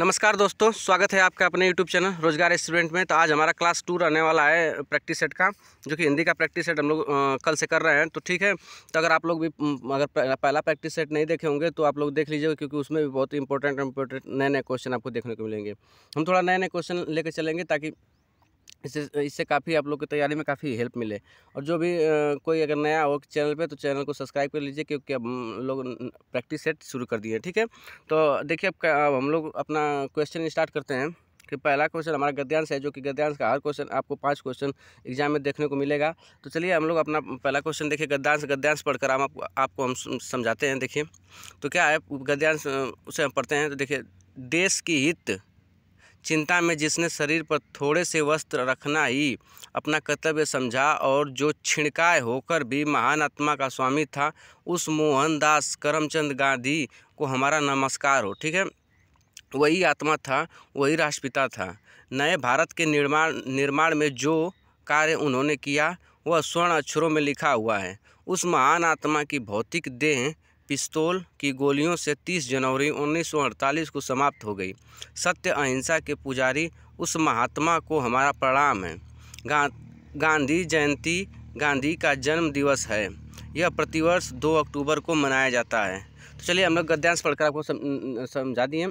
नमस्कार दोस्तों स्वागत है आपका अपने यूट्यूब चैनल रोजगार स्टूडेंट में तो आज हमारा क्लास टू रहने वाला है प्रैक्टिस सेट का जो कि हिंदी का प्रैक्टिस सेट हम लोग कल से कर रहे हैं तो ठीक है तो अगर आप लोग भी अगर पहला प्रैक्टिस सेट नहीं देखे होंगे तो आप लोग देख लीजिएगा क्योंकि उसमें भी बहुत इंपॉर्टेंट इंपॉर्टेंट नए नए क्वेश्चन आपको देखने को मिलेंगे हम थोड़ा नए नए क्वेश्चन लेकर चलेंगे ताकि इससे इससे काफ़ी आप लोग की तैयारी में काफ़ी हेल्प मिले और जो भी आ, कोई अगर नया हो चैनल पे तो चैनल को सब्सक्राइब कर लीजिए क्योंकि अब लोग प्रैक्टिस सेट शुरू कर दिए ठीक है तो देखिए अब, अब हम लोग अपना क्वेश्चन स्टार्ट करते हैं कि पहला क्वेश्चन हमारा गद्यांश है जो कि गद्यांश का हर क्वेश्चन आपको पांच क्वेश्चन एग्जाम में देखने को मिलेगा तो चलिए हम लोग अपना पहला क्वेश्चन देखिए गद्यांश गद्यांश पढ़कर हम आपको आपको हम समझाते हैं देखिए तो क्या है गद्यांश उसे हम पढ़ते हैं तो देखिए देश की हित चिंता में जिसने शरीर पर थोड़े से वस्त्र रखना ही अपना कर्तव्य समझा और जो छिणकाय होकर भी महान आत्मा का स्वामी था उस मोहनदास करमचंद गांधी को हमारा नमस्कार हो ठीक है वही आत्मा था वही राष्ट्रपिता था नए भारत के निर्माण निर्माण में जो कार्य उन्होंने किया वह स्वर्ण अक्षरों में लिखा हुआ है उस महान आत्मा की भौतिक देह पिस्तौल की गोलियों से 30 जनवरी 1948 को समाप्त हो गई सत्य अहिंसा के पुजारी उस महात्मा को हमारा प्रणाम है गा, गांधी जयंती गांधी का जन्म दिवस है यह प्रतिवर्ष 2 अक्टूबर को मनाया जाता है तो चलिए हम लोग गद्यांश पढ़कर आपको समझा दिए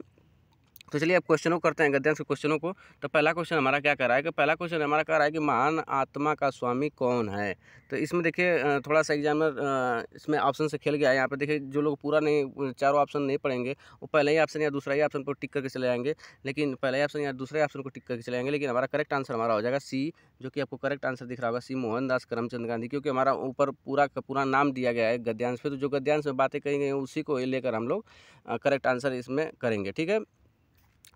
तो चलिए अब क्वेश्चनों करते हैं गद्यांश के क्वेश्चनों को तो पहला क्वेश्चन हमारा क्या कर रहा है कि पहला क्वेश्चन हमारा कर रहा है कि महान आत्मा का स्वामी कौन है तो इसमें देखिए थोड़ा सा एग्जामिनर इसमें ऑप्शन से खेल गया है यहाँ पर देखिए जो लोग पूरा नहीं चारों ऑप्शन नहीं पढ़ेंगे वो पहले ही ऑप्शन या दूसरा ही ऑप्शन को टिक करके चले जाएंगे लेकिन पहले ही ऑप्शन या दूसरे ऑप्शन को टिक करके चले जाएंगे लेकिन हमारा करेक्ट आंसर हमारा हो जाएगा सी जो कि आपको करेक्ट आंसर दिख रहा होगा सी मोहनदास करमचंद गांधी क्योंकि हमारा ऊपर पूरा का पूरा नाम दिया गया है गद्यांश पर तो जो गद्यांश में बातें कही गई हैं उसी को लेकर हम लोग करेक्ट आंसर इसमें करेंगे ठीक है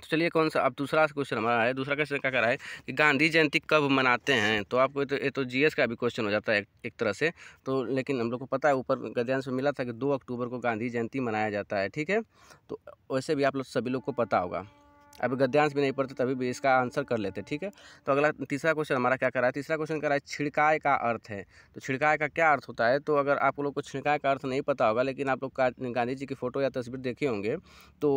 तो चलिए कौन सा अब दूसरा क्वेश्चन हमारा है दूसरा क्वेश्चन क्या कर रहा है कि गांधी जयंती कब मनाते हैं तो आपको तो ये तो जीएस का भी क्वेश्चन हो जाता है एक, एक तरह से तो लेकिन हम लोग को पता है ऊपर गद्यांश में मिला था कि दो अक्टूबर को गांधी जयंती मनाया जाता है ठीक है तो वैसे भी आप लोग सभी लोग को पता होगा अभी गद्यांश भी नहीं पढ़ते तभी भी इसका आंसर कर लेते ठीक है तो अगला तीसरा क्वेश्चन हमारा क्या कर रहा है तीसरा क्वेश्चन कर रहा है छिड़काए का अर्थ है तो छिड़काए का क्या अर्थ होता है तो अगर आप लोग को छिड़काए का अर्थ नहीं पता होगा लेकिन आप लोग गांधी जी की फ़ोटो या तस्वीर देखे होंगे तो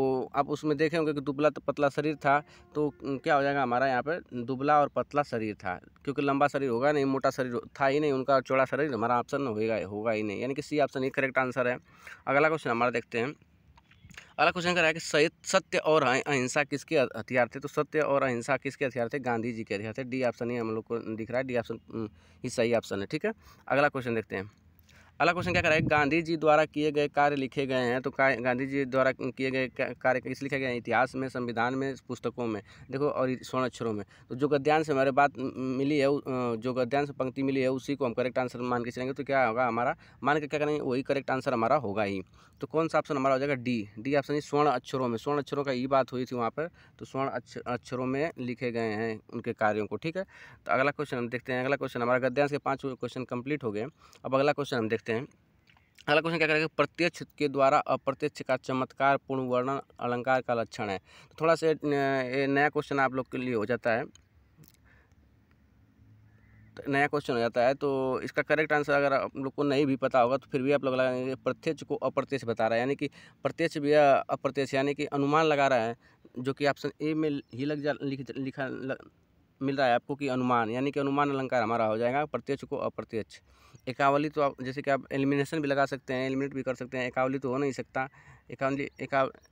आप उसमें देखे होंगे कि दुबला पतला शरीर था तो क्या हो जाएगा हमारा यहाँ पर दुबला और पतला शरीर था क्योंकि लंबा शरीर होगा नहीं मोटा शरीर था ही नहीं उनका चौड़ा शरीर हमारा ऑप्शन होगा होगा ही नहीं यानी कि सी ऑप्शन ही करेक्ट आंसर है अगला क्वेश्चन हमारा देखते हैं अगला क्वेश्चन कराया कि सत्य और अहिंसा किसके हथियार थे तो सत्य और अहिंसा किसके हथियार थे गांधी जी के हथियार थे डी ऑप्शन ही हम लोग को दिख रहा है डी ऑप्शन ही सही ऑप्शन है ठीक है अगला क्वेश्चन देखते हैं अगला क्वेश्चन क्या कराए गांधी जी द्वारा किए गए कार्य लिखे गए हैं तो गांधी जी द्वारा किए गए कार्य किस लिखे गए हैं इतिहास में संविधान में पुस्तकों में देखो और स्वर्ण अक्षरों में तो जो गद्यांश से हमारे बात मिली है जो गद्यांश पंक्ति मिली है उसी को हम करेक्ट आंसर मान के चलेंगे तो क्या होगा हमारा मान के क्या करेंगे वही करेक्ट आंसर हमारा होगा ही तो कौन सा ऑप्शन हमारा हो जाएगा डी डी ऑप्शन ये स्वर्ण अक्षरों में स्वर्ण अक्षरों का ये बात हुई थी वहाँ पर तो स्वर्ण अक्षरों में लिखे गए हैं उनके कार्यों को ठीक है तो अगला क्वेश्चन हम देखते हैं अगला क्वेश्चन हमारा गद्यांश के पाँच क्वेश्चन कंप्लीट हो गए अब अगला क्वेश्चन हम देखते हैं अगला क्वेश्चन क्या करेगा प्रत्यक्ष के द्वारा अप्रत्यक्ष का चमत्कार पूर्ण वर्णन अलंकार का लक्षण है तो थोड़ा सा नया क्वेश्चन आप लोग के लिए हो जाता है नया क्वेश्चन हो जाता है तो इसका करेक्ट आंसर अगर आप लोग को नहीं भी पता होगा तो फिर भी आप लोग लगाएंगे प्रत्यक्ष को अप्रत्यक्ष बता रहा है यानी कि प्रत्यक्ष भी अप्रत्यक्ष यानी कि अनुमान लगा रहा है जो कि ऑप्शन ए में ही लग जा लिख लिखा लग, मिल रहा है आपको कि अनुमान यानी कि अनुमान अलंकार हमारा हो जाएगा प्रत्यक्ष को अप्रत्यक्ष एकावली तो आप जैसे कि आप एलिमिनेशन भी लगा सकते हैं एलिमिनेट भी कर सकते हैं एकावली तो हो नहीं सकता एकावली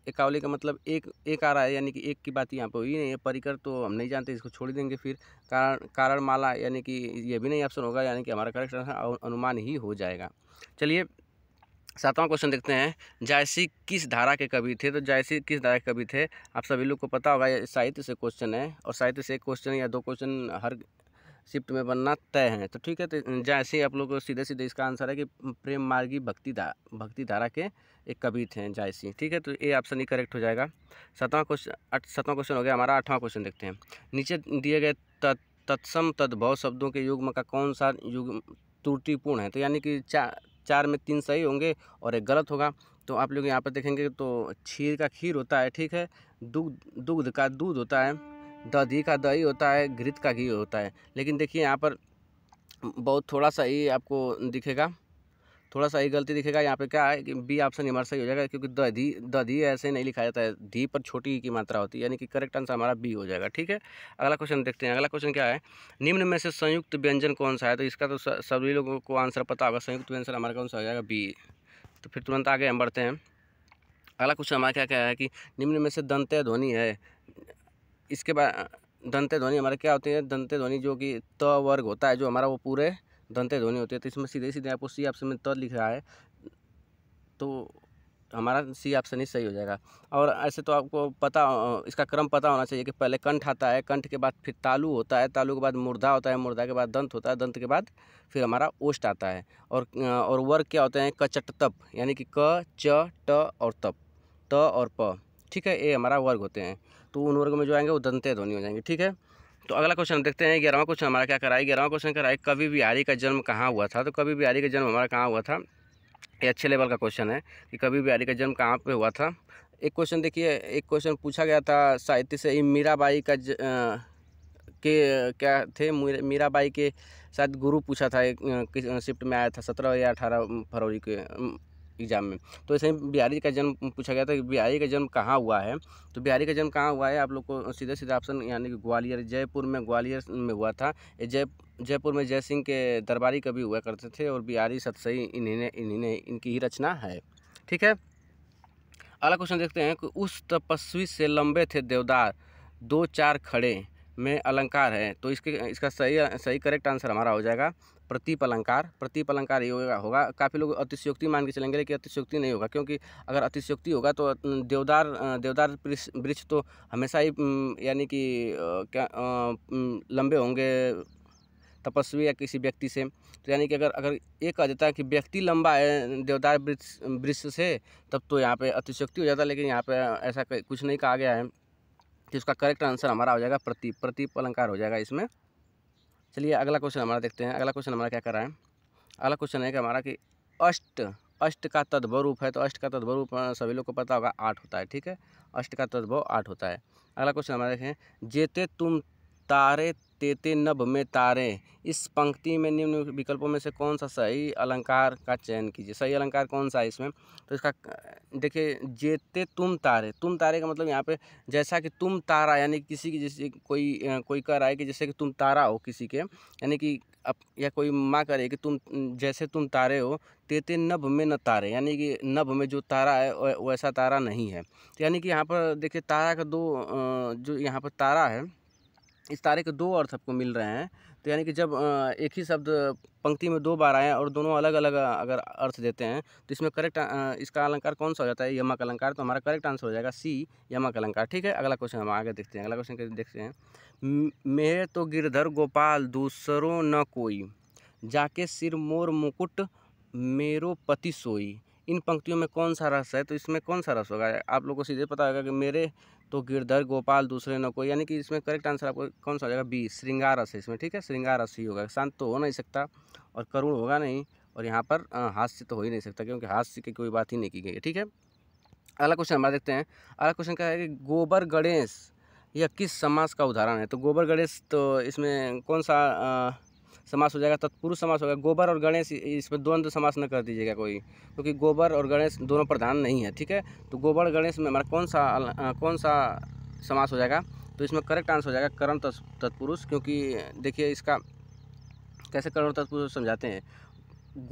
एकावली का मतलब एक एक आ रहा है यानी कि एक की बात यहाँ पर हुई नहीं है परिकर तो हम नहीं जानते इसको छोड़ देंगे फिर कारण कारण माला यानी कि ये भी नहीं ऑप्शन होगा यानी कि हमारा करेक्ट आंसर अनुमान ही हो जाएगा चलिए सातवां क्वेश्चन देखते हैं जायसी किस धारा के कवि थे तो जायसी किस धारा के कवि थे आप सभी लोग को पता होगा साहित्य से क्वेश्चन है और साहित्य से एक क्वेश्चन या दो क्वेश्चन हर शिफ्ट में बनना तय है तो ठीक है तो जैसे आप लोग सीधे सीधे इसका आंसर है कि प्रेम मार्गी भक्ति दा भक्ति धारा के एक कवि थे जायसी ठीक है तो ये ऑप्शन ही करेक्ट हो जाएगा सतवां क्वेश्चन सतवां क्वेश्चन हो गया हमारा आठवां क्वेश्चन देखते हैं नीचे दिए गए तत् तत्सम तद्भव शब्दों के युग्म का कौन सा युग त्रुटिपूर्ण है तो यानी कि चार चार में तीन सही होंगे और एक गलत होगा तो आप लोग यहाँ पर देखेंगे तो खीर का खीर होता है ठीक है दुग्ध दुग्ध का दूध होता है दही का दही होता है घृत का घी होता है लेकिन देखिए यहाँ पर बहुत थोड़ा सा ही आपको दिखेगा थोड़ा सा ही गलती दिखेगा यहाँ पे क्या है कि बी ऑप्शन हमारा सही हो जाएगा क्योंकि दधी दधी ऐसे नहीं लिखा जाता है धी पर छोटी e की मात्रा होती है यानी कि करेक्ट आंसर हमारा बी हो जाएगा ठीक है अगला क्वेश्चन देखते हैं अगला क्वेश्चन क्या है निम्न में से संयुक्त व्यंजन कौन सा है तो इसका तो सभी लोगों को आंसर पता होगा संयुक्त व्यंजन हमारा कौन सा हो जाएगा बी तो फिर तुरंत आगे हम बढ़ते हैं अगला क्वेश्चन हमारा क्या क्या है कि निम्न में से दंत ध्वनि है इसके बाद दंते ध्वनि हमारे क्या होती है दंते ध्वनि जो कि त वर्ग होता है जो हमारा वो पूरे दंते ध्वनि होती है तो इसमें सीधे सीधे आपको सी ऑप्शन में त लिख रहा है तो हमारा सी ऑप्शन ही सही हो जाएगा और ऐसे तो आपको पता इसका क्रम पता होना चाहिए कि पहले कंठ आता है कंठ के बाद फिर तालू होता है तालू के बाद मुर्दा होता है मुर्दा के बाद दंत होता है दंत के बाद फिर हमारा ओष्ट आता है और और वर्ग क्या होते हैं कचट तप यानी कि क च ट और तप त और प ठीक है ये हमारा वर्ग होते हैं तो उन वर्ग में जो आएंगे वो दंते ध्वनि हो जाएंगे ठीक है तो अगला क्वेश्चन देखते हैं ग्यारहवा क्वेश्चन हमारा क्या कराए ग्यारहवा क्वेश्चन कराए कवि बिहारी का जन्म कहाँ हुआ था तो कवि बिहारी का जन्म हमारा कहाँ हुआ था ये अच्छे लेवल का क्वेश्चन है कि कवि बिहारी का जन्म कहाँ पे हुआ था एक क्वेश्चन देखिए एक क्वेश्चन पूछा गया था साहित्य से मीराबाई का ज, आ, के क्या थे मीराबाई के शायद गुरु पूछा था एक शिफ्ट में आया था सत्रह या अठारह फरवरी के एग्ज़ाम में तो ऐसे ही बिहारी का जन्म पूछा गया था कि बिहारी का जन्म कहाँ हुआ है तो बिहारी का जन्म कहाँ हुआ है आप लोग को सीधे सीधे ऑप्शन यानी कि ग्वालियर जयपुर में ग्वालियर में हुआ था जय जयपुर में जय सिंह के दरबारी कभी हुआ करते थे और बिहारी सतसई इन्हीं इन्हीं इनकी ही रचना है ठीक है अगला क्वेश्चन देखते हैं कि उस तपस्वी से लंबे थे देवदार दो चार खड़े में अलंकार है तो इसके इसका सही सही करेक्ट आंसर हमारा हो जाएगा प्रतीप अलंकार प्रतीप अलंकार ये होगा होगा काफ़ी लोग अतिशयोक्ति मान के चलेंगे लेकिन अतिशयोक्ति नहीं होगा क्योंकि अगर अतिशयोक्ति होगा तो देवदार देवदार वृक्ष तो हमेशा ही यानी कि क्या लंबे होंगे तपस्वी या किसी व्यक्ति से तो यानी कि अगर अगर ये कहा जाता है कि व्यक्ति लंबा है देवदार वृक्ष वृक्ष से तब तो यहाँ पे अतिशक्ति हो जाता है लेकिन यहाँ पे ऐसा कुछ नहीं कहा गया है कि तो उसका करेक्ट आंसर हमारा हो जाएगा प्रतीप प्रतीप अलंकार हो जाएगा इसमें चलिए अगला क्वेश्चन हमारा देखते हैं अगला क्वेश्चन हमारा क्या कर रहा है अगला क्वेश्चन है कि हमारा कि अष्ट अष्ट का तद्भव रूप है तो अष्ट का तद्भव रूप सभी लोग को पता होगा आठ होता है ठीक है अष्ट का तद्भव आठ होता है अगला क्वेश्चन हमारा देखें जेते तुम तारे तेते नभ में तारे इस पंक्ति में निम्न विकल्पों में से कौन सा सही अलंकार का चयन कीजिए सही अलंकार कौन सा है इसमें तो इसका देखिए जेते तुम तारे तुम तारे का मतलब यहाँ पे जैसा कि तुम तारा यानी किसी की जैसे कोई कोई कह रहा है कि जैसे कि तुम तारा हो किसी के यानी कि अब या कोई माँ करे कि तुम जैसे तुम तारे हो तेते नभ में न तारे यानी कि नभ में जो तारा है वैसा तारा नहीं है यानी कि यहाँ पर देखिए तारा का दो जो यहाँ पर तारा है इस तारे के दो अर्थ आपको मिल रहे हैं तो यानी कि जब एक ही शब्द पंक्ति में दो बार आए और दोनों अलग अलग अगर अर्थ देते हैं तो इसमें करेक्ट इसका अलंकार कौन सा हो जाता है यमा का अलंकार तो हमारा करेक्ट आंसर हो जाएगा सी यमा का अलंकार ठीक है अगला क्वेश्चन हम आगे देखते हैं अगला क्वेश्चन देखते हैं मेह तो गिरधर गोपाल दूसरों न कोई जाके सिर मोर मुकुट मेरो पति सोई इन पंक्तियों में कौन सा रस है तो इसमें कौन सा रस होगा आप लोगों को सीधे पता होगा कि मेरे तो गिरधर गोपाल दूसरे न कोई यानी कि इसमें करेक्ट आंसर आपको कौन सा हो जाएगा बी श्रृंगार रस है इसमें ठीक है श्रृंगार रस ही होगा शांत तो हो नहीं सकता और करुण होगा नहीं और यहाँ पर हास्य तो हो ही नहीं सकता क्योंकि हास्य की कोई बात ही नहीं की गई है ठीक है अगला क्वेश्चन हमारा देखते हैं अगला क्वेश्चन क्या है कि गोबर गणेश यह किस समाज का उदाहरण है तो गोबर गणेश तो इसमें कौन सा आ, समास हो जाएगा तत्पुरुष समास होगा गोबर और गणेश इसमें द्वंद समास न कर दीजिएगा कोई क्योंकि तो गोबर और गणेश दोनों प्रधान नहीं है ठीक है तो गोबर गणेश में हमारा कौन सा कौन सा समास हो जाएगा तो इसमें करेक्ट आंसर हो जाएगा करण तत्पुरुष क्योंकि देखिए इसका कैसे करण तत्पुरुष समझाते हैं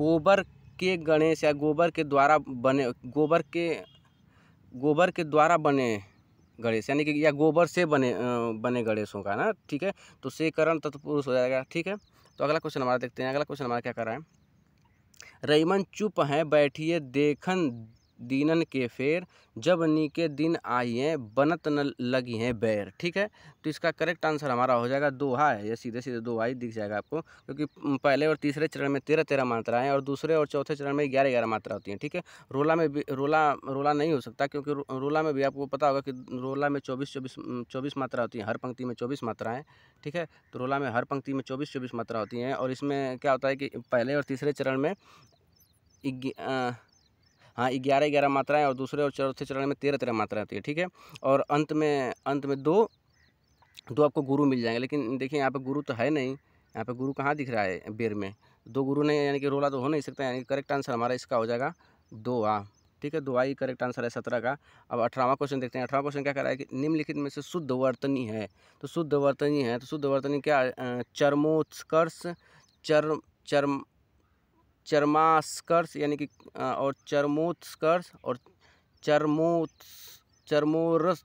गोबर के गणेश या गोबर के द्वारा बने गोबर के गोबर के द्वारा बने गणेश यानी कि या गोबर से बने बने गणेशों का ना ठीक है तो से करण तत्पुरुष हो जाएगा ठीक है तो अगला क्वेश्चन हमारा देखते हैं अगला क्वेश्चन हमारा क्या कर रहा है रईमन चुप हैं बैठिए देखन दीनन के फेर जब नी के दिन आई हैं बनत न लगी हैं बैर ठीक है तो इसका करेक्ट आंसर हमारा हो जाएगा दोहा है ये सीधे सीधे दोहा ही दिख जाएगा आपको क्योंकि पहले और तीसरे चरण में तेरह तेरह मात्राएँ और दूसरे और चौथे चरण में ग्यारह ग्यारह मात्रा होती हैं ठीक है रोला में भी रोला रोला नहीं हो सकता क्योंकि रोला में भी आपको पता होगा कि रोला में चौबीस चौबीस चौबीस मात्रा होती है हर पंक्ति में चौबीस मात्राएँ ठीक है तो रोला में हर पंक्ति में चौबीस चौबीस मात्रा होती हैं और इसमें क्या होता है कि पहले और तीसरे चरण में हाँ ग्यारह ग्यारह मात्राएँ और दूसरे और चौथे चरण में तेरह तेरह मात्राएँ होती है ठीक है और अंत में अंत में दो दो आपको गुरु मिल जाएंगे लेकिन देखिए यहाँ पर गुरु तो है नहीं यहाँ पर गुरु कहाँ दिख रहा है बेर में दो गुरु नहीं यानी कि रोला तो हो नहीं सकता यानी करेक्ट आंसर हमारा इसका हो जाएगा दो आ ठीक है दो आई करेक्ट आंसर है सत्रह का अब अठारहवा क्वेश्चन देखते हैं अठारहवा क्वेश्चन क्या कर रहा है कि निम्नलिखित में से शुद्ध वर्तनी है तो शुद्ध वर्तनी है तो शुद्ध वर्तनी क्या चर्मोत्कर्ष चर्म चर्म चरमास्कर्ष यानी कि और चरमोत्कर्ष और चर्मोत्स चर्मोरस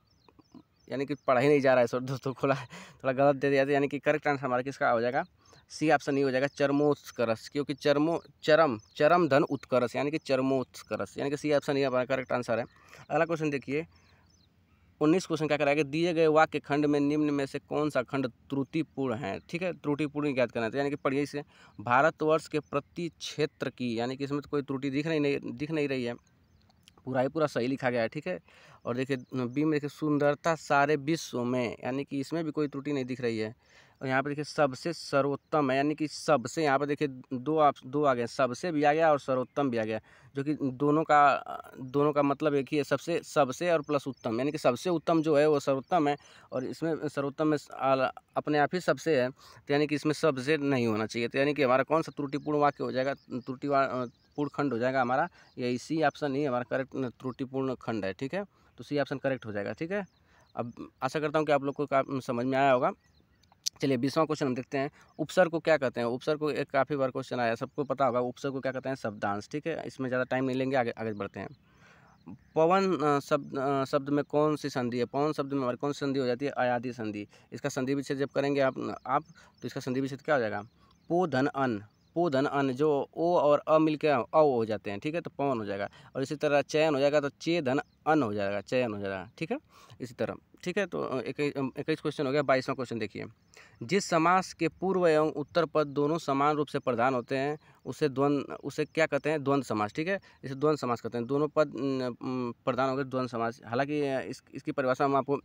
यानी कि पढ़ा ही नहीं जा रहा है सर दोस्तों खुला थोड़ा गलत दे दिया था यानी कि करेक्ट आंसर हमारा किसका हो जाएगा सी ऑप्शन ही हो जाएगा चर्मोत्कर्ष क्योंकि चर्मो चरम चरम धन उत्कर्ष यानी कि चर्मोत्कर्ष यानी कि सी ऑप्शन नहीं हमारा करेक्ट आंसर है अगला क्वेश्चन देखिए उन्नीस क्वेश्चन क्या कराएगा दिए गए वाक्य खंड में निम्न में से कौन सा खंड त्रुटिपूर्ण है ठीक है त्रुटिपूर्ण ज्ञात करना चाहिए तो यानी कि पढ़िए इसे भारतवर्ष के प्रति क्षेत्र की यानी कि इसमें तो कोई त्रुटि दिख नहीं दिख नहीं रही है पूरा ही पूरा सही लिखा गया है ठीक है और देखिए बी में देखिए सुंदरता सारे विश्व में यानी कि इसमें भी कोई त्रुटि नहीं दिख रही है और यहाँ पर देखिए सबसे सर्वोत्तम है यानी कि सबसे यहाँ पर देखिए दो आप दो आ गए सबसे भी आ गया और सर्वोत्तम भी आ गया जो कि दोनों का दोनों का मतलब एक ही है सबसे सबसे और प्लस उत्तम यानी कि सबसे उत्तम जो है वो सर्वोत्तम है और इसमें सर्वोत्तम में अपने आप ही सबसे है तो यानी कि इसमें सबसे नहीं होना चाहिए तो यानी कि हमारा कौन सा त्रुटिपूर्ण वाक्य हो जाएगा त्रुटि पूर्ण खंड हो जाएगा हमारा ये इसी ऑप्शन ही हमारा करेक्ट त्रुटिपूर्ण खंड है ठीक है तो सी ऑप्शन करेक्ट हो जाएगा ठीक है अब आशा करता हूँ कि आप लोग को समझ में आया होगा चलिए बीसवां क्वेश्चन हम देखते हैं उपसर को क्या कहते हैं उपसर को एक काफ़ी बार क्वेश्चन आया सबको पता होगा उपसर को क्या कहते हैं शब्दांश ठीक है इसमें ज़्यादा टाइम नहीं लेंगे आगे आगे बढ़ते हैं पवन शब्द शब्द में कौन सी संधि है पवन शब्द में हमारी कौन सी संधि हो जाती है आयादी संधि इसका संधि विच्छेद जब करेंगे आप आप तो इसका संधि विच्छेद क्या हो जाएगा पो धन अन पोधन अन्न जो ओ और अ मिल के अ हो जाते हैं ठीक है तो पवन हो जाएगा और इसी तरह चयन हो जाएगा तो चेधन अन हो जाएगा चयन हो जाएगा ठीक है इसी तरह ठीक है तो इक्कीस क्वेश्चन हो गया बाईसवां क्वेश्चन देखिए जिस समास के पूर्व एवं उत्तर पद दोनों समान रूप से प्रधान होते हैं उसे द्वंद उसे क्या कहते हैं द्वंद्व समास ठीक है इसे द्वंद्व समास कहते हैं दोनों पद प्रधान हो गए द्वंद्व समास हालांकि इस, इसकी परिभाषा हम आपको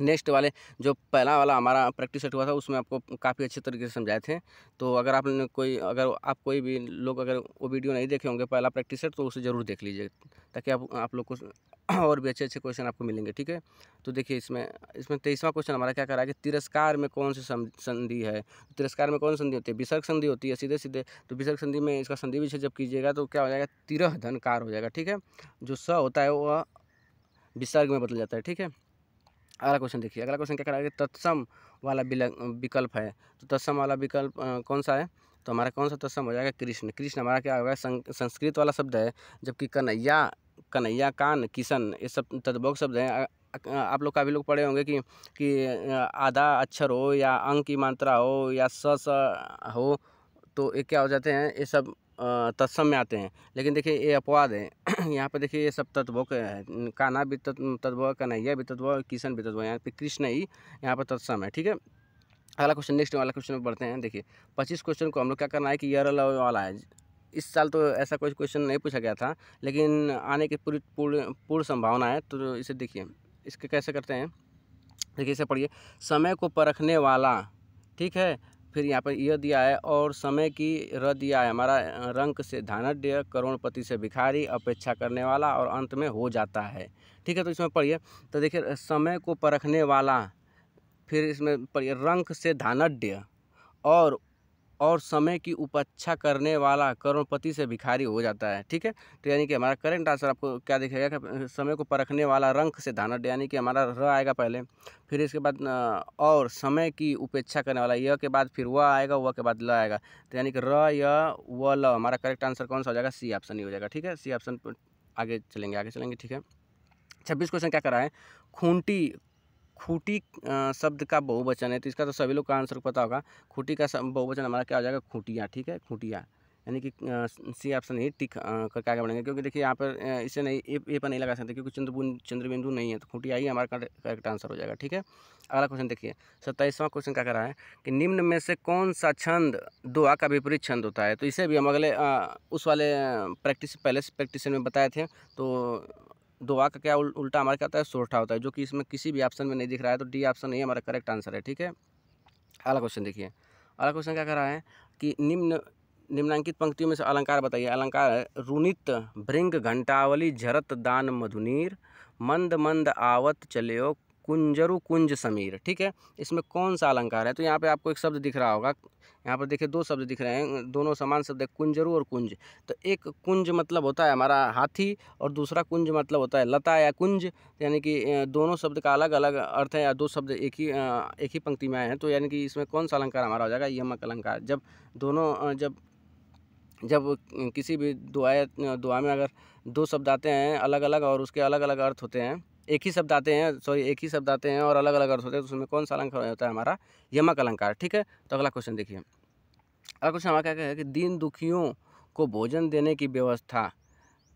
नेक्स्ट वाले जो पहला वाला हमारा प्रैक्टिस सेट हुआ था उसमें आपको काफ़ी अच्छे तरीके से समझाए थे तो अगर आपने कोई अगर आप कोई भी लोग अगर वो वीडियो नहीं देखे होंगे पहला प्रैक्टिस सेट तो उसे ज़रूर देख लीजिए ताकि आप आप लोग को और भी अच्छे अच्छे क्वेश्चन आपको मिलेंगे ठीक है तो देखिए इसमें इसमें तेईसवां क्वेश्चन हमारा क्या करा कि तिरस्कार में कौन सी संधि है तिरस्कार में कौन संधि होती है विसर्ग संधि होती है सीधे सीधे तो विसर्ग संधि में इसका संधि विषय जब कीजिएगा तो क्या हो जाएगा तिरह धनकार हो जाएगा ठीक है जो स होता है वह विसर्ग में बदल जाता है ठीक है अगला क्वेश्चन देखिए अगला क्वेश्चन क्या करा है तत्सम वाला विकल्प है तो तत्सम वाला विकल्प कौन सा है तो हमारा कौन सा तत्सम हो जाएगा कृष्ण कृष्ण हमारा क्या होगा संस्कृत वाला शब्द है जबकि कन्हैया कन्हैया कान किशन ये सब तद्भोग शब्द हैं आप लोग काफ़ी लोग पढ़े होंगे कि कि आधा अक्षर हो या अंक की मात्रा हो या स हो तो ये क्या हो जाते हैं ये सब तत्सम में आते हैं लेकिन देखिए ये अपवाद है यहाँ पे देखिए ये सब तत्व के काना भी तत्व कन्हैया भी तत्व किशन भी तत्व यहाँ पे कृष्ण ही यहाँ पर तत्सम है ठीक है अगला क्वेश्चन नेक्स्ट वाला क्वेश्चन में बढ़ते हैं देखिए पच्चीस क्वेश्चन को हम लोग क्या करना है कि यर वाला है इस साल तो ऐसा कोई क्वेश्चन नहीं पूछा गया था लेकिन आने की पूरी पूर्ण पूर्ण संभावना है तो इसे देखिए इसके कैसे करते हैं देखिए इसे पढ़िए समय को परखने वाला ठीक है फिर यहाँ पर यह दिया है और समय की र दिया है हमारा रंक से धानड्य करोड़पति से भिखारी अपेक्षा करने वाला और अंत में हो जाता है ठीक है तो इसमें पढ़िए तो देखिए समय को परखने वाला फिर इसमें पढ़िए रंक से धानड्य और और समय की उपेक्षा करने वाला करोड़पति से भिखारी हो जाता है ठीक है तो यानी कि हमारा करेंट आंसर आपको क्या दिखेगा कि समय को परखने वाला रंग से धान यानी कि हमारा र आएगा पहले फिर इसके बाद और समय की उपेक्षा करने वाला य के बाद फिर व आएगा व के बाद ल आएगा तो यानी कि र य व ल हमारा करेक्ट आंसर कौन सा हो जाएगा सी ऑप्शन ही हो जाएगा ठीक है सी ऑप्शन आगे चलेंगे आगे चलेंगे ठीक है छब्बीस क्वेश्चन क्या करा है खूंटी खूटी शब्द का बहुवचन है तो इसका तो सभी लोग का आंसर पता होगा खूटी का बहुवचन हमारा क्या हो जाएगा खूटिया ठीक है खूटिया यानी कि सी ऑप्शन ही टिक करके आगे बढ़ेंगे क्योंकि देखिए यहाँ पर इसे नहीं ए, ए पर नहीं लगा सकते क्योंकि चंद्रबुन चंद्रबिंदु नहीं है तो खूटिया ही हमारा करेक्ट आंसर हो जाएगा ठीक है अगला क्वेश्चन देखिए सत्ताईसवां क्वेश्चन क्या रहा है कि निम्न में से कौन सा छंद दुआ का विपरीत छंद होता है तो इसे भी हम अगले उस वाले प्रैक्टिस पहले प्रैक्टिस में बताए थे तो दोआ का क्या उल्टा हमारा क्या होता है सोरठा होता है जो कि इसमें किसी भी ऑप्शन में नहीं दिख रहा है तो डी ऑप्शन नहीं हमारा करेक्ट आंसर है ठीक है अगला क्वेश्चन देखिए अगला क्वेश्चन क्या कर रहा है कि निम्न निम्नांकित पंक्तियों में से अलंकार बताइए अलंकार रुनित भृंग घंटावली झरत दान मधुनीर मंद मंद आवत चलेओ कुंजरु कुंज समीर ठीक है इसमें कौन सा अलंकार है तो यहाँ पे आपको एक शब्द दिख रहा होगा यहाँ पर देखिए दो शब्द दिख रहे हैं दोनों समान शब्द है कुंजरु और कुंज तो एक कुंज मतलब होता है हमारा हाथी और दूसरा कुंज मतलब होता है लता या कुंज यानी कि दोनों शब्द का अलग अलग अर्थ है या दो शब्द एक ही एक ही पंक्ति में आए हैं तो यानी कि इसमें कौन सा अलंकार हमारा हो जाएगा यमक अलंकार जब दोनों जब जब किसी भी दुआ दुआ में अगर दो शब्द आते हैं अलग अलग और उसके अलग अलग अर्थ होते हैं एक ही शब्द आते हैं सॉरी एक ही शब्द आते हैं और अलग अलग अर्थ होते हैं तो उसमें कौन सा अलंकार होता है हमारा यमक अलंकार ठीक है तो अगला क्वेश्चन देखिए अगला क्वेश्चन हमारा क्या कहें कि दीन दुखियों को भोजन देने की व्यवस्था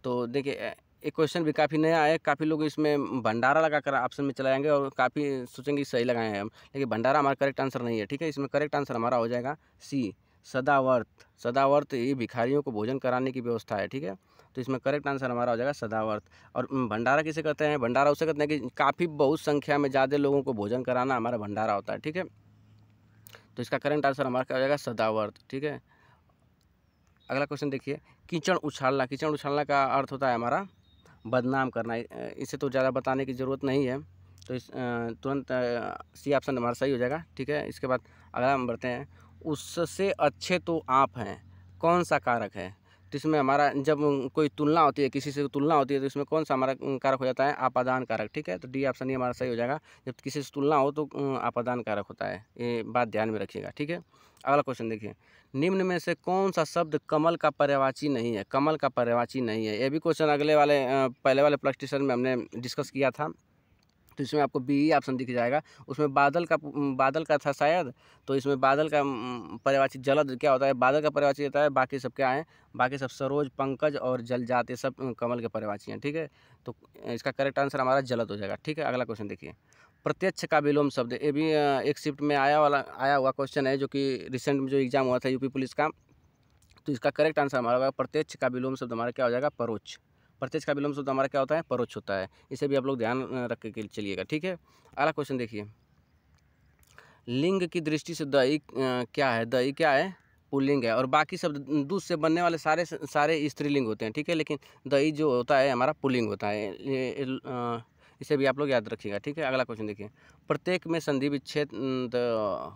तो देखिए एक क्वेश्चन भी काफ़ी नया है काफ़ी लोग इसमें भंडारा लगाकर ऑप्शन में चले जाएंगे और काफ़ी सोचेंगे सही लगाए हैं हम लेकिन भंडारा हमारा करेक्ट आंसर नहीं है ठीक है इसमें करेक्ट आंसर हमारा हो जाएगा सी सदावर्त सदावर्त ये भिखारियों को भोजन कराने की व्यवस्था है ठीक है तो इसमें करेक्ट आंसर हमारा हो जाएगा सदावर्त और भंडारा किसे कहते हैं भंडारा उसे कहते हैं कि काफ़ी बहुत संख्या में ज़्यादा लोगों को भोजन कराना हमारा भंडारा होता है ठीक है तो इसका करेंट आंसर हमारा क्या हो जाएगा सदावर्त ठीक है अगला क्वेश्चन देखिए किचड़ उछालना कीचड़ उछालना का अर्थ होता है हमारा बदनाम करना इसे तो ज़्यादा बताने की ज़रूरत नहीं है तो इस तुरंत सी ऑप्शन हमारा सही हो जाएगा ठीक है इसके बाद अगला हम बढ़ते हैं उससे अच्छे तो आप हैं कौन सा कारक है तो इसमें हमारा जब कोई तुलना होती है किसी से तुलना होती है तो इसमें कौन सा हमारा कारक हो जाता है आपादान कारक ठीक है तो डी ऑप्शन ही हमारा सही हो जाएगा जब किसी से तुलना हो तो आपादान कारक होता है ये बात ध्यान में रखिएगा ठीक है अगला क्वेश्चन देखिए निम्न में से कौन सा शब्द कमल का पर्यवाची नहीं है कमल का पर्यवाची नहीं है ये भी क्वेश्चन अगले वाले पहले वाले प्लस में हमने डिस्कस किया था तो इसमें आपको बी ई ऑप्शन दिख जाएगा उसमें बादल का बादल का था शायद तो इसमें बादल का परिवाचित जलद क्या होता है बादल का परिवाचित होता है बाकी सब क्या है बाकी सब सरोज पंकज और जल जाते सब कमल के परिवाची हैं ठीक है तो इसका करेक्ट आंसर हमारा जलद हो जाएगा ठीक है अगला क्वेश्चन देखिए प्रत्यक्ष का विलोम शब्द ये भी एक शिफ्ट में आया वाला आया हुआ क्वेश्चन है जो कि रिसेंट में जो एग्ज़ाम हुआ था यूपी पुलिस का तो इसका करेक्ट आंसर हमारा होगा प्रत्यक्ष का विलोम शब्द हमारा क्या हो जाएगा परोक्ष प्रत्यक्ष का विलोम शब्द हमारा क्या होता है परोक्ष होता है इसे भी आप लोग ध्यान रख के चलिएगा ठीक है अगला क्वेश्चन देखिए लिंग की दृष्टि से दई क्या है दही क्या है पुल्लिंग है और बाकी शब्द दूध से बनने वाले सारे सारे स्त्रीलिंग होते हैं ठीक है लेकिन दही जो होता है हमारा पुल्लिंग होता है इसे भी आप लोग याद रखिएगा ठीक है अगला क्वेश्चन देखिए प्रत्येक में संधि विच्छेद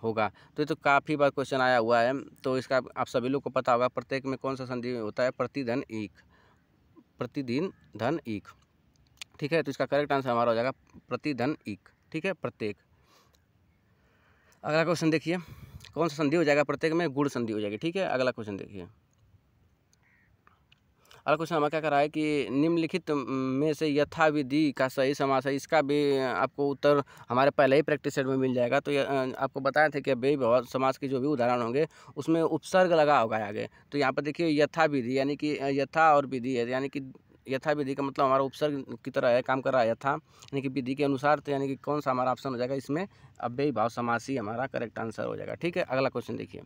होगा तो ये तो काफ़ी बार क्वेश्चन आया हुआ है तो इसका आप सभी लोग को पता होगा प्रत्येक में कौन सा संधि होता है प्रतिधन एक प्रतिदिन धन एक ठीक है तो इसका करेक्ट आंसर हमारा हो जाएगा प्रतिधन एक ठीक है प्रत्येक अगला क्वेश्चन देखिए कौन सा संधि हो जाएगा प्रत्येक में गुड़ संधि हो जाएगी ठीक है अगला क्वेश्चन देखिए अगला क्वेश्चन हमारा क्या करा है कि निम्नलिखित में से यथाविधि का सही समास है इसका भी आपको उत्तर हमारे पहले ही प्रैक्टिस सेट में मिल जाएगा तो आपको बताए थे कि बे बहुत समास के जो भी उदाहरण होंगे उसमें उपसर्ग लगा होगा आगे तो यहाँ पर देखिए यथाविधि यानी कि यथा और विधि है यानी कि यथा विधि का मतलब हमारा उपसर्ग की तरह है काम कर रहा है यथा यानी कि विधि के अनुसार तो यानी कि कौन सा हमारा ऑप्शन हो जाएगा इसमें अव्ययी भाव समास ही हमारा करेक्ट आंसर हो जाएगा ठीक है अगला क्वेश्चन देखिए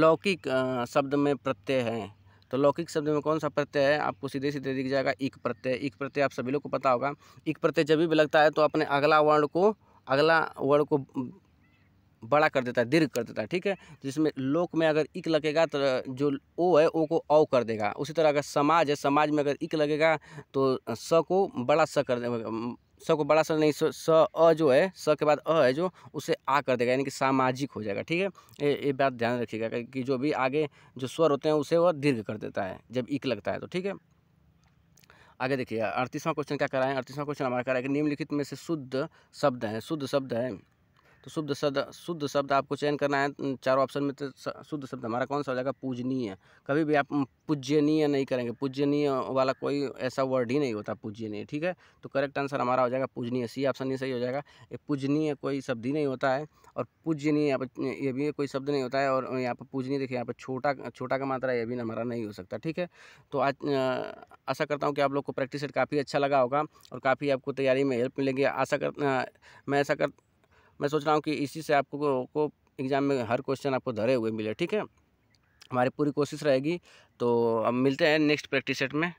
लौकिक शब्द में प्रत्यय है तो लौकिक शब्द में कौन सा प्रत्यय है आपको सीधे सीधे दिख जाएगा इक प्रत्यय इक प्रत्यय आप सभी लोग को पता होगा इक प्रत्यय जब भी लगता है तो अपने अगला वर्ण को अगला वर्ण को बड़ा कर देता है दीर्घ कर देता है ठीक है जिसमें लोक में अगर इक लगेगा तो जो ओ है ओ को औ कर देगा उसी तरह अगर समाज है समाज में अगर इक लगेगा तो स को बड़ा स कर देगा स को बड़ा सा नहीं स, स अ जो है स के बाद अ है जो उसे आ कर देगा यानी कि सामाजिक हो जाएगा ठीक है ये ये बात ध्यान रखिएगा कि जो भी आगे जो स्वर होते हैं उसे वह दीर्घ कर देता है जब इक लगता है तो ठीक है आगे देखिए अड़तीसवां क्वेश्चन क्या कराएं अड़तीसवां क्वेश्चन हमारा कराएगा निम्नलिखित में से शुद्ध शब्द हैं शुद्ध शब्द हैं तो शुद्ध शब्द शुद्ध शब्द आपको चयन करना है चारों ऑप्शन में तो शुद्ध शब्द हमारा कौन सा हो जाएगा पूजनीय कभी भी आप पूजनीय नहीं करेंगे पूजनीय वाला कोई ऐसा वर्ड ही नहीं होता पूजनीय ठीक है तो करेक्ट आंसर हमारा हो जाएगा पूजनीय सी ऑप्शन ही सही हो जाएगा ये पूजनीय कोई शब्द ही नहीं होता है और पूजनीय यहाँ पर ये भी कोई शब्द नहीं होता है और यहाँ पर पूजनीय देखिए यहाँ पर छोटा छोटा का मात्रा ये भी हमारा नहीं हो सकता ठीक है तो आज आशा करता हूँ कि आप लोग को प्रैक्टिस सेट काफ़ी अच्छा लगा होगा और काफ़ी आपको तैयारी में हेल्प मिलेगी आशा कर मैं ऐसा कर मैं सोच रहा हूँ कि इसी से आपको को, एग्ज़ाम में हर क्वेश्चन आपको धरे हुए मिले ठीक है हमारी पूरी कोशिश रहेगी तो अब मिलते हैं नेक्स्ट प्रैक्टिस सेट में